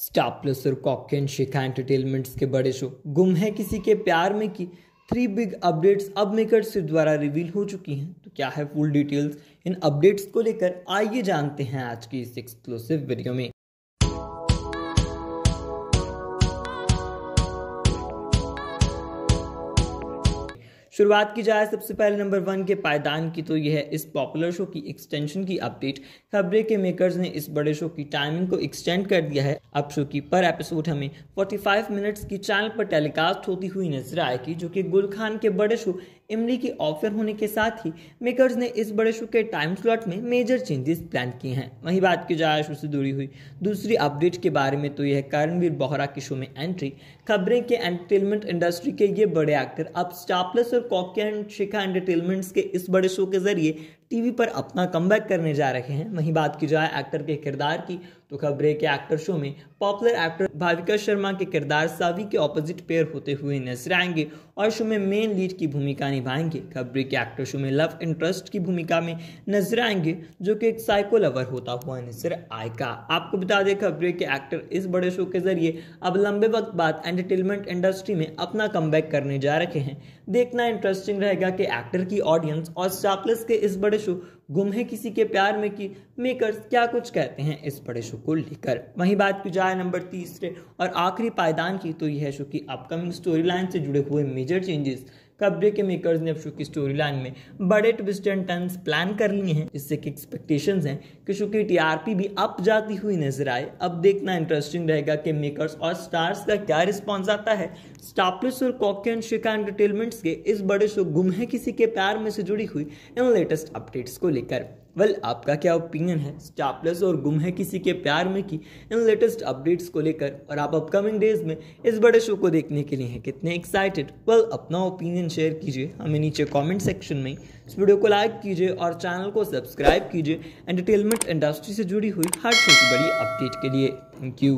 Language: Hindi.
स्टार प्लस और कॉकेन शिखा एंटरटेनमेंट्स के बड़े शो गुम है किसी के प्यार में की थ्री बिग अपडेट्स अब मेकर से द्वारा रिवील हो चुकी हैं तो क्या है फुल डिटेल्स इन अपडेट्स को लेकर आइए जानते हैं आज की इस एक्सक्लूसिव वीडियो में शुरुआत की जाए सबसे पहले नंबर वन के पायदान की तो यह है इस पॉपुलर शो की एक्सटेंशन की अपडेट खबरें के मेकर्स ने इस बड़े शो की टाइमिंग को एक्सटेंड कर दिया है अब शो की पर एपिसोड हमें 45 मिनट्स की चैनल पर टेलीकास्ट होती हुई नजर आएगी जो कि गुल खान के बड़े शो इमली के ऑफर होने के साथ ही मेकर्स ने इस बड़े शो के टाइम स्लॉट में मेजर चेंजेस प्लान किए हैं वहीं बात की जाए शो से जुड़ी हुई दूसरी अपडेट के बारे में तो यह करणवीर बोहरा के शो में एंट्री खबरें के एंटरटेनमेंट इंडस्ट्री के ये बड़े एक्टर अब स्टार प्लस और कॉक एंड शिखा एंटरटेनमेंट्स के इस बड़े शो के जरिए टीवी पर अपना कम करने जा रहे हैं वहीं बात की जाए एक्टर के किरदार की तो खबरें के एक्टर शो में पॉपुलर एक्टर भाविका शर्मा के किरदार सावी के ऑपोजिट पेयर होते हुए नजर आएंगे और शो में मेन लीड की भूमिका निभाएंगे खबरें के एक्टर शो में लव इंटरेस्ट की भूमिका में नजर आएंगे जो कि एक साइको लवर होता हुआ नजर आएगा आपको बता दें खबरें के एक्टर इस बड़े शो के जरिए अब लंबे वक्त बाद एंटरटेनमेंट इंडस्ट्री में अपना कम करने जा रहे हैं देखना इंटरेस्टिंग रहेगा कि एक्टर की ऑडियंस और स्टापलेस के इस बड़े शो गुम है किसी के प्यार में कि मेकर्स क्या कुछ कहते हैं इस शो को लेकर वहीं बात की जाए नंबर तीसरे और आखिरी पायदान की तो यह शो की अपकमिंग स्टोरी लाइन से जुड़े हुए मेजर चेंजेस कब्जे के मेकर्स ने अब शो की स्टोरी लाइन में बड़े ट्विस्ट एंड टर्न्स प्लान कर लिए हैं इससे कि एक्सपेक्टेशंस हैं कि शो की टीआरपी भी अप जाती हुई नजर आए अब देखना इंटरेस्टिंग रहेगा कि मेकर्स और स्टार्स का क्या रिस्पॉन्स आता है स्टापलिस और कॉकी एंड शिका एंटरटेनमेंट्स के इस बड़े शो गुम है किसी के प्यार में से जुड़ी हुई इन लेटेस्ट अपडेट्स को लेकर वेल well, आपका क्या ओपिनियन है स्टापलेस और गुम है किसी के प्यार में की इन लेटेस्ट अपडेट्स को लेकर और आप अपकमिंग डेज में इस बड़े शो को देखने के लिए हैं कितने एक्साइटेड वेल well, अपना ओपिनियन शेयर कीजिए हमें नीचे कमेंट सेक्शन में इस वीडियो को लाइक कीजिए और चैनल को सब्सक्राइब कीजिए एंटरटेनमेंट इंडस्ट्री से जुड़ी हुई हर छोटी बड़ी अपडेट के लिए थैंक यू